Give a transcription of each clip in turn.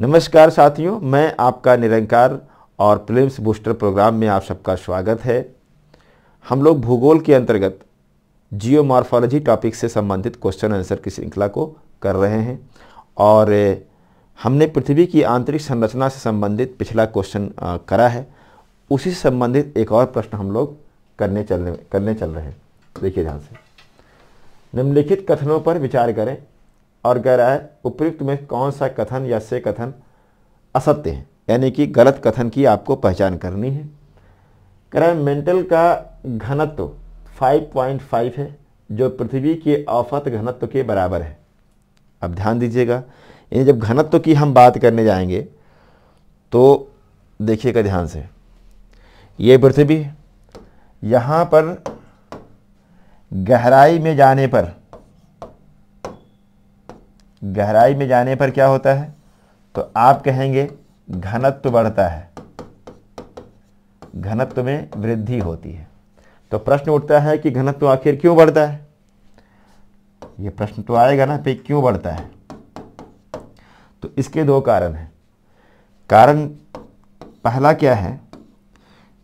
नमस्कार साथियों मैं आपका निरंकार और प्रिलिम्स बूस्टर प्रोग्राम में आप सबका स्वागत है हम लोग भूगोल के अंतर्गत जियोमार्फोलॉजी टॉपिक से संबंधित क्वेश्चन आंसर की श्रृंखला को कर रहे हैं और हमने पृथ्वी की आंतरिक संरचना से संबंधित पिछला क्वेश्चन करा है उसी से संबंधित एक और प्रश्न हम लोग करने चलने करने चल रहे हैं देखिए ध्यान से निम्नलिखित कथनों पर विचार करें और कह रहा है उपयुक्त में कौन सा कथन या से कथन असत्य है यानी कि गलत कथन की आपको पहचान करनी है कह रहा है मेंटल का घनत्व 5.5 है जो पृथ्वी के औसत घनत्व के बराबर है अब ध्यान दीजिएगा यानी जब घनत्व की हम बात करने जाएंगे तो देखिएगा ध्यान से ये पृथ्वी यहाँ पर गहराई में जाने पर गहराई में जाने पर क्या होता है तो आप कहेंगे घनत्व बढ़ता है घनत्व में वृद्धि होती है तो प्रश्न उठता है कि घनत्व आखिर क्यों बढ़ता है ये प्रश्न तो आएगा ना पे क्यों बढ़ता है तो इसके दो कारण हैं कारण पहला क्या है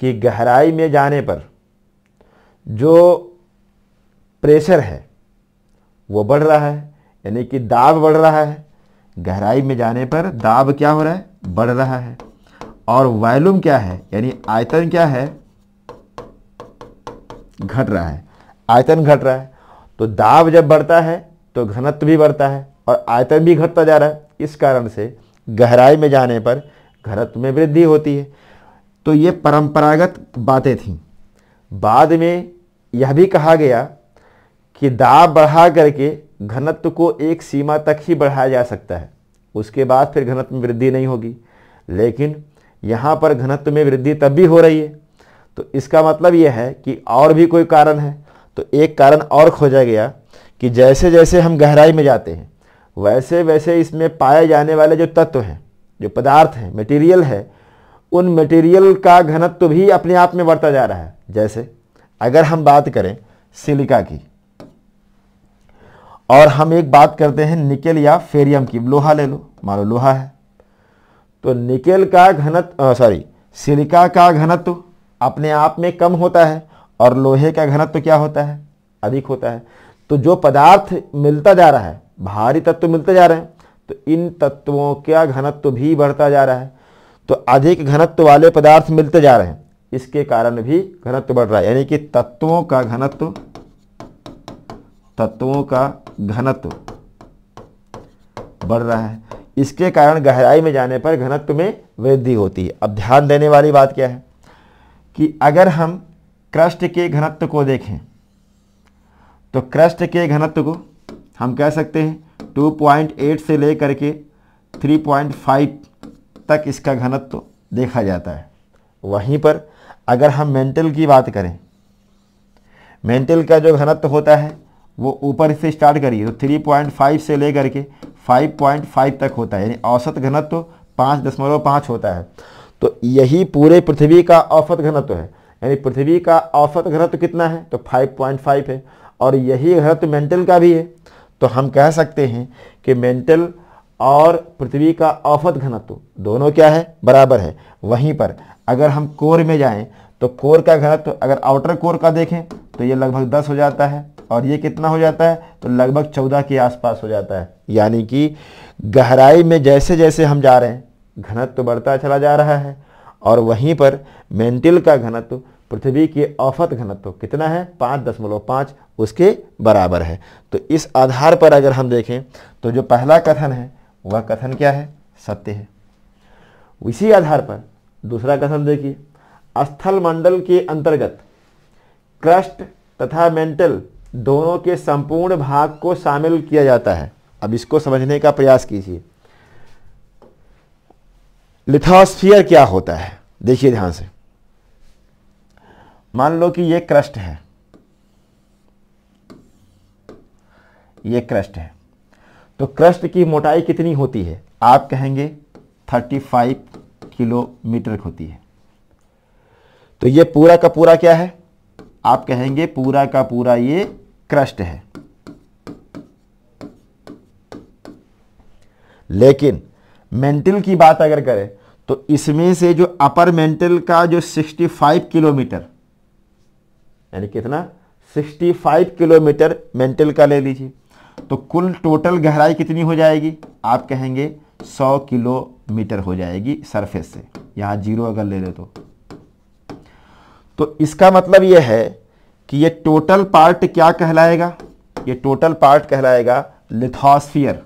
कि गहराई में जाने पर जो प्रेशर है वो बढ़ रहा है यानी कि दाब बढ़ रहा है गहराई में जाने पर दाब क्या हो रहा है बढ़ रहा है और वॉल्यूम क्या है यानी आयतन क्या है घट रहा है आयतन घट रहा है तो दाब जब बढ़ता है तो घनत्व भी बढ़ता है और आयतन भी घटता जा रहा है इस कारण से गहराई में जाने पर घनत्व में वृद्धि होती है तो ये परंपरागत बातें थीं बाद में यह भी कहा गया कि दाब बढ़ा करके घनत्व को एक सीमा तक ही बढ़ाया जा सकता है उसके बाद फिर घनत्व में वृद्धि नहीं होगी लेकिन यहाँ पर घनत्व में वृद्धि तब भी हो रही है तो इसका मतलब यह है कि और भी कोई कारण है तो एक कारण और खोजा गया कि जैसे जैसे हम गहराई में जाते हैं वैसे वैसे इसमें पाए जाने वाले जो तत्व हैं जो पदार्थ हैं मटेरियल है उन मटेरियल का घनत्व भी अपने आप में बढ़ता जा रहा है जैसे अगर हम बात करें सिलिका की और हम एक बात करते हैं निकेल या फेरियम की लोहा ले लो मान लो लोहा है तो निकेल का घनत्व सॉरी सिलिका का घनत्व अपने आप में कम होता है और लोहे का घनत्व क्या होता है अधिक होता है तो जो पदार्थ मिलता जा रहा है भारी तत्व मिलते जा रहे हैं तो इन तत्वों का घनत्व भी बढ़ता जा रहा है तो अधिक घनत्व वाले पदार्थ मिलते जा रहे हैं इसके कारण भी घनत्व बढ़ रहा है यानी कि तत्वों का घनत्व तत्वों का घनत्व बढ़ रहा है इसके कारण गहराई में जाने पर घनत्व में वृद्धि होती है अब ध्यान देने वाली बात क्या है कि अगर हम क्रष्ट के घनत्व को देखें तो क्रष्ट के घनत्व को हम कह सकते हैं 2.8 से लेकर के 3.5 तक इसका घनत्व देखा जाता है वहीं पर अगर हम मेंटल की बात करें मेंटल का जो घनत्व होता है वो ऊपर से स्टार्ट करिए तो थ्री पॉइंट फाइव से लेकर के फाइव पॉइंट फाइव तक होता है यानी औसत घनत्व तो पाँच दशमलव पाँच होता है तो यही पूरे पृथ्वी का औसत घनत्व तो है यानी पृथ्वी का औसत घनत्व तो कितना है तो फाइव पॉइंट फाइव है और यही घनत्व मेंटल का भी है तो हम कह सकते हैं कि मेंटल और पृथ्वी का औसत घनत्व दोनों क्या है बराबर है वहीं पर अगर हम कोर में जाएँ तो कोर का घनत्व अगर आउटर कोर का देखें तो ये लगभग दस हो जाता है और ये कितना हो जाता है तो लगभग चौदह के आसपास हो जाता है यानी कि गहराई में जैसे जैसे हम जा रहे हैं घनत्व तो बढ़ता चला जा रहा है और वहीं पर मेंटिल का घनत्व पृथ्वी के औफत घनत्व कितना है पाँच दशमलव पाँच उसके बराबर है तो इस आधार पर अगर हम देखें तो जो पहला कथन है वह कथन क्या है सत्य है इसी आधार पर दूसरा कथन देखिए स्थल मंडल के अंतर्गत क्रस्ट तथा मेंटल दोनों के संपूर्ण भाग को शामिल किया जाता है अब इसको समझने का प्रयास कीजिए लिथोस्फियर क्या होता है देखिए ध्यान से मान लो कि ये क्रस्ट है ये क्रस्ट है तो क्रस्ट की मोटाई कितनी होती है आप कहेंगे 35 किलोमीटर होती है तो ये पूरा का पूरा क्या है आप कहेंगे पूरा का पूरा ये क्रस्ट है लेकिन मेंटल की बात अगर करें तो इसमें से जो अपर मेंटल का जो 65 किलोमीटर यानी कितना 65 किलोमीटर मेंटल का ले लीजिए तो कुल टोटल गहराई कितनी हो जाएगी आप कहेंगे 100 किलोमीटर हो जाएगी सरफेस से यहां जीरो अगर ले ले तो, तो इसका मतलब यह है कि ये टोटल पार्ट क्या कहलाएगा ये टोटल पार्ट कहलाएगा लिथोस्फियर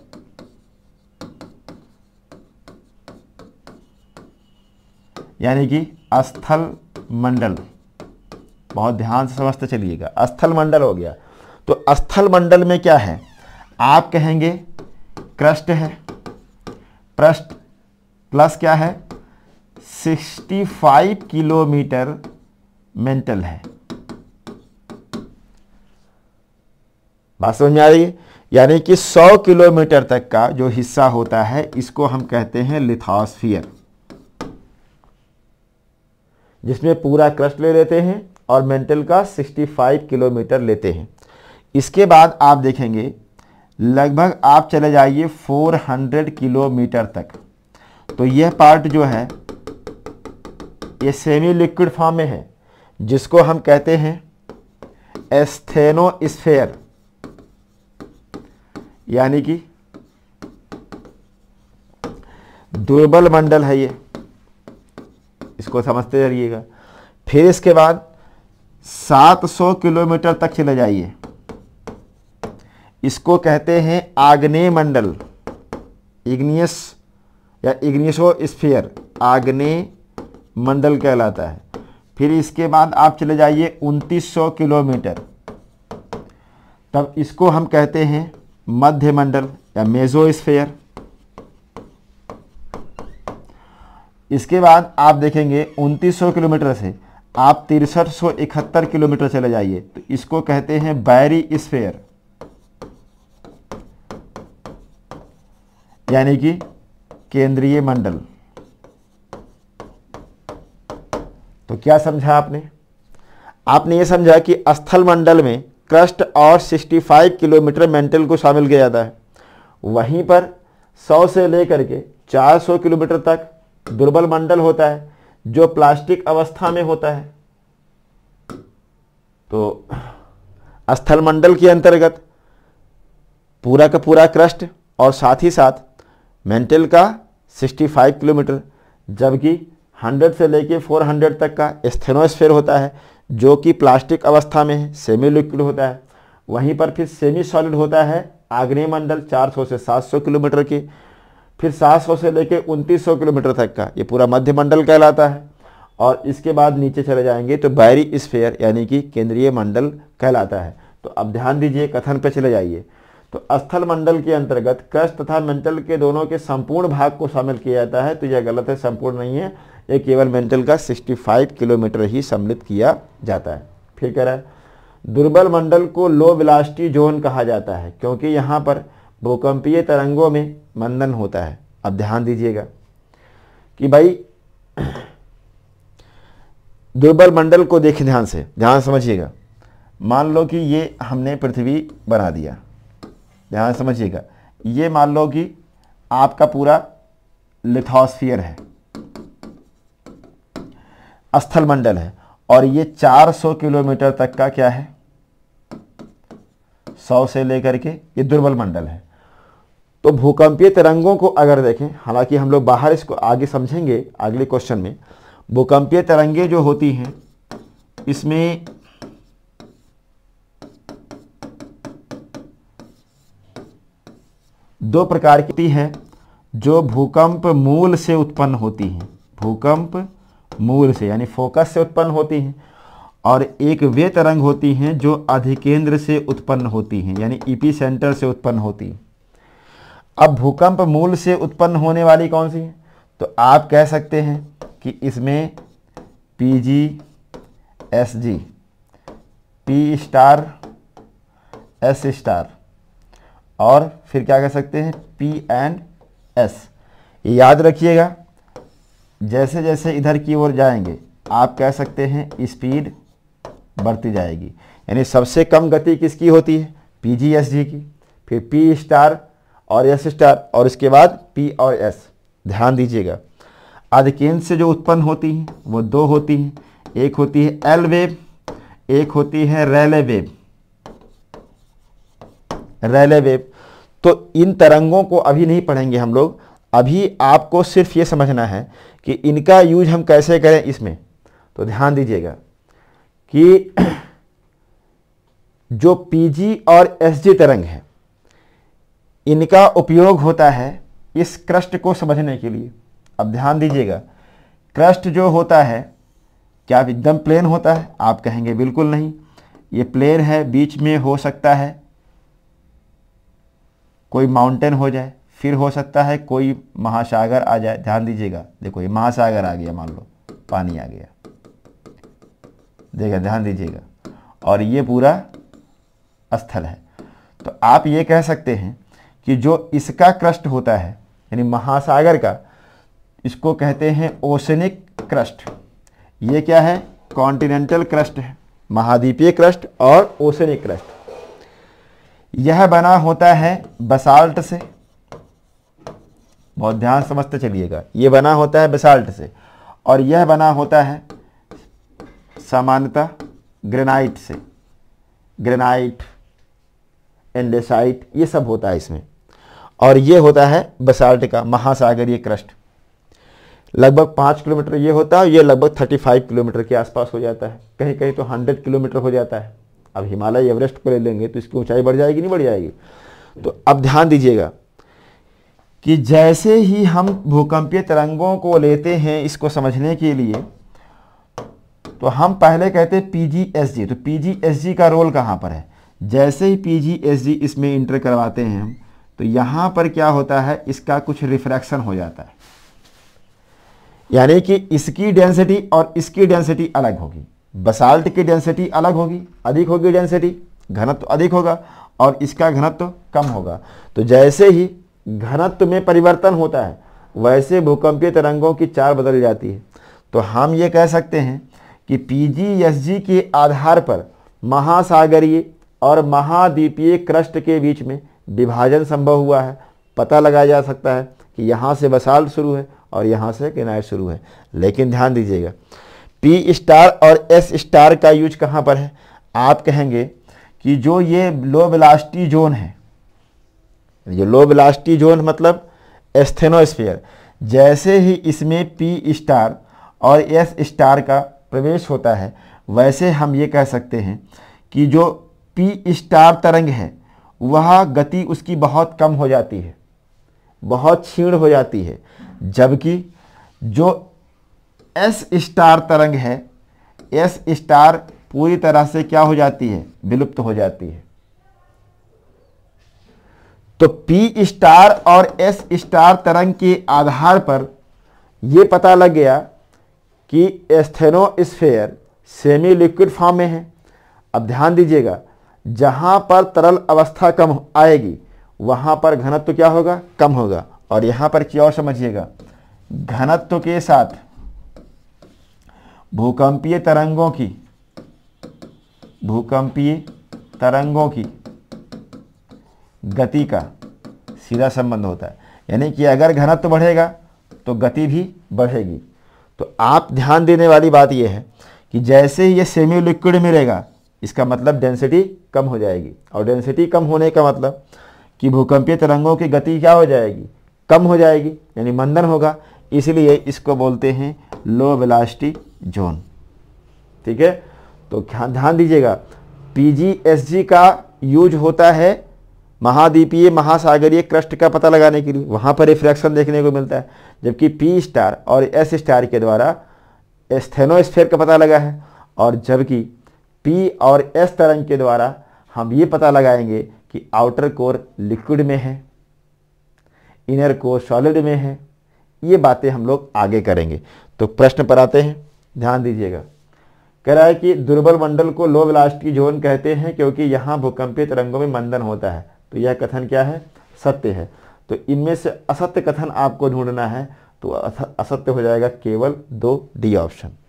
यानी कि अस्थल मंडल बहुत ध्यान से समझते चलिएगा अस्थल मंडल हो गया तो अस्थल मंडल में क्या है आप कहेंगे क्रस्ट है प्रस्ट प्लस क्या है 65 किलोमीटर मेंटल है बात समझ में आ रही है यानी कि 100 किलोमीटर तक का जो हिस्सा होता है इसको हम कहते हैं लिथास्फियर जिसमें पूरा क्रस्ट ले लेते हैं और मेंटल का 65 किलोमीटर लेते हैं इसके बाद आप देखेंगे लगभग आप चले जाइए 400 किलोमीटर तक तो यह पार्ट जो है ये सेमी लिक्विड फॉर्म में है जिसको हम कहते हैं एस्थेनोस्फेयर यानी कि दुर्बल मंडल है ये इसको समझते रहिएगा फिर इसके बाद 700 किलोमीटर तक चले जाइए इसको कहते हैं आग्नेय मंडल इग्नियस या इग्नियसो स्फीयर आग्नेय मंडल कहलाता है फिर इसके बाद आप चले जाइए 2900 किलोमीटर तब इसको हम कहते हैं मध्यमंडल या मेजोस्फेयर इसके बाद आप देखेंगे 2900 किलोमीटर से आप तिरसठ किलोमीटर चले जाइए तो इसको कहते हैं बैरी स्फेयर यानी कि केंद्रीय मंडल तो क्या समझा आपने आपने यह समझा कि स्थल मंडल में क्रस्ट और 65 किलोमीटर मेंटल को शामिल किया जाता है वहीं पर 100 से लेकर के 400 किलोमीटर तक दुर्बल मंडल होता है जो प्लास्टिक अवस्था में होता है तो स्थल मंडल के अंतर्गत पूरा का पूरा क्रस्ट और साथ ही साथ मेंटल का 65 किलोमीटर जबकि 100 से लेकर 400 तक का स्थेनोस्फेयर होता है जो कि प्लास्टिक अवस्था में है सेमी लिक्विड होता है वहीं पर फिर सेमी सॉलिड होता है आग्नेय मंडल 400 से 700 किलोमीटर की फिर 700 से लेकर उनतीस किलोमीटर तक का ये पूरा मध्य मंडल कहलाता है और इसके बाद नीचे चले जाएंगे तो बैरी स्फेयर यानी कि केंद्रीय मंडल कहलाता है तो अब ध्यान दीजिए कथन पर चले जाइए तो स्थल मंडल के अंतर्गत क्रस्ट तथा मंडल के दोनों के संपूर्ण भाग को शामिल किया जाता है तो यह गलत है संपूर्ण नहीं है ये केवल मेंटल का 65 किलोमीटर ही सम्मिलित किया जाता है फिर कह रहा है दुर्बल मंडल को लो विलास्टी जोन कहा जाता है क्योंकि यहाँ पर भूकंपीय तरंगों में मंदन होता है अब ध्यान दीजिएगा कि भाई दुर्बल मंडल को देखें ध्यान से ध्यान समझिएगा मान लो कि ये हमने पृथ्वी बना दिया ध्यान समझिएगा ये मान लो कि आपका पूरा लिथोस्फियर है स्थल मंडल है और ये 400 किलोमीटर तक का क्या है 100 से लेकर के ये दुर्बल मंडल है तो भूकंपीय तरंगों को अगर देखें हालांकि हम लोग बाहर इसको आगे समझेंगे अगले क्वेश्चन में भूकंपीय तरंगे जो होती हैं इसमें दो प्रकार की हैं जो भूकंप मूल से उत्पन्न होती हैं भूकंप मूल से यानी फोकस से उत्पन्न होती हैं और एक वे तरंग होती हैं जो अधिकेंद्र से उत्पन्न होती हैं यानी ईपी e सेंटर से उत्पन्न होती हैं अब भूकंप मूल से उत्पन्न होने वाली कौन सी है तो आप कह सकते हैं कि इसमें P G S G P star S star और फिर क्या कह सकते हैं पी एंड एस याद रखिएगा जैसे जैसे इधर की ओर जाएंगे आप कह सकते हैं स्पीड बढ़ती जाएगी यानी सबसे कम गति किसकी होती है पी जी एस जी की फिर पी स्टार और एस स्टार और इसके बाद पी और एस ध्यान दीजिएगा अधिकेंद्र से जो उत्पन्न होती हैं वो दो होती हैं एक होती है एल वेब एक होती है रैले वेब रैले वेब तो इन तरंगों को अभी नहीं पढ़ेंगे हम लोग अभी आपको सिर्फ ये समझना है कि इनका यूज हम कैसे करें इसमें तो ध्यान दीजिएगा कि जो पीजी और एसजी तरंग है इनका उपयोग होता है इस क्रस्ट को समझने के लिए अब ध्यान दीजिएगा क्रस्ट जो होता है क्या एकदम प्लेन होता है आप कहेंगे बिल्कुल नहीं ये प्लेन है बीच में हो सकता है कोई माउंटेन हो जाए फिर हो सकता है कोई महासागर आ जाए ध्यान दीजिएगा देखो ये महासागर आ गया मान लो पानी आ गया देखा ध्यान दीजिएगा और ये पूरा स्थल है तो आप ये कह सकते हैं कि जो इसका क्रस्ट होता है यानी महासागर का इसको कहते हैं ओशनिक क्रस्ट ये क्या है कॉन्टिनेंटल क्रस्ट है महाद्वीपीय क्रस्ट और ओशनिक क्रस्ट यह बना होता है बसाल्ट से बहुत ध्यान समझते चलिएगा ये बना होता है बेसाल्ट से और यह बना होता है सामान्यतः ग्रेनाइट से ग्रेनाइट एंडेसाइट ये सब होता है इसमें और ये होता है बसाल्ट का महासागरीय क्रस्ट लगभग पाँच किलोमीटर ये होता है ये लगभग थर्टी फाइव किलोमीटर के आसपास हो जाता है कहीं कहीं तो हंड्रेड किलोमीटर हो जाता है अब हिमालय एवरेस्ट को ले लेंगे तो इसकी ऊंचाई बढ़ जाएगी नहीं बढ़ जाएगी तो अब ध्यान दीजिएगा कि जैसे ही हम भूकंपीय तरंगों को लेते हैं इसको समझने के लिए तो हम पहले कहते हैं पीजीएसजी तो पीजीएसजी का रोल कहाँ पर है जैसे ही पीजीएसजी इसमें इंटर करवाते हैं हम तो यहाँ पर क्या होता है इसका कुछ रिफ्रैक्शन हो जाता है यानी कि इसकी डेंसिटी और इसकी डेंसिटी अलग होगी बसाल्ट की डेंसिटी अलग होगी अधिक होगी डेंसिटी घनत्व तो अधिक होगा और इसका घनत्व तो कम होगा तो जैसे ही घनत्व में परिवर्तन होता है वैसे भूकंपीय तरंगों की चार बदल जाती है तो हम ये कह सकते हैं कि पीजीएसजी के आधार पर महासागरीय और महाद्वीपीय क्रस्ट के बीच में विभाजन संभव हुआ है पता लगाया जा सकता है कि यहाँ से बसाल शुरू है और यहाँ से किनारे शुरू है लेकिन ध्यान दीजिएगा पी स्टार और एस स्टार का यूज कहाँ पर है आप कहेंगे कि जो ये लो वेलासिटी जोन है ये लो बिलास्टी जोन मतलब एस्थेनोस्फेयर जैसे ही इसमें पी स्टार और एस स्टार का प्रवेश होता है वैसे हम ये कह सकते हैं कि जो पी स्टार तरंग है वह गति उसकी बहुत कम हो जाती है बहुत छीण हो जाती है जबकि जो एस स्टार तरंग है एस स्टार पूरी तरह से क्या हो जाती है विलुप्त हो जाती है तो पी स्टार और एस स्टार तरंग के आधार पर यह पता लग गया कि एस्थेनोस्फेयर सेमी लिक्विड फॉर्म में है अब ध्यान दीजिएगा जहां पर तरल अवस्था कम आएगी वहां पर घनत्व क्या होगा कम होगा और यहां पर क्या और समझिएगा घनत्व के साथ भूकंपीय तरंगों की भूकंपीय तरंगों की गति का सीधा संबंध होता है यानी कि अगर घनत्व तो बढ़ेगा तो गति भी बढ़ेगी तो आप ध्यान देने वाली बात यह है कि जैसे ही ये सेमी लिक्विड मिलेगा इसका मतलब डेंसिटी कम हो जाएगी और डेंसिटी कम होने का मतलब कि भूकंपीय तरंगों की गति क्या हो जाएगी कम हो जाएगी यानी मंदन होगा इसलिए इसको बोलते हैं लो वेलासिटी जोन ठीक है तो ध्यान दीजिएगा पी का यूज होता है महाद्वीपीय महासागरीय क्रस्ट का पता लगाने के लिए वहाँ पर रिफ्रैक्शन देखने को मिलता है जबकि पी स्टार और एस स्टार के द्वारा स्थेनोस्फेयर का पता लगा है और जबकि पी और एस तरंग के द्वारा हम ये पता लगाएंगे कि आउटर कोर लिक्विड में है इनर कोर सॉलिड में है ये बातें हम लोग आगे करेंगे तो प्रश्न पर आते हैं ध्यान दीजिएगा कह रहा है कि दुर्बल मंडल को लो वेलासिटी जोन कहते हैं क्योंकि यहाँ भूकंपीय तरंगों में मंदन होता है तो यह कथन क्या है सत्य है तो इनमें से असत्य कथन आपको ढूंढना है तो असत्य हो जाएगा केवल दो डी ऑप्शन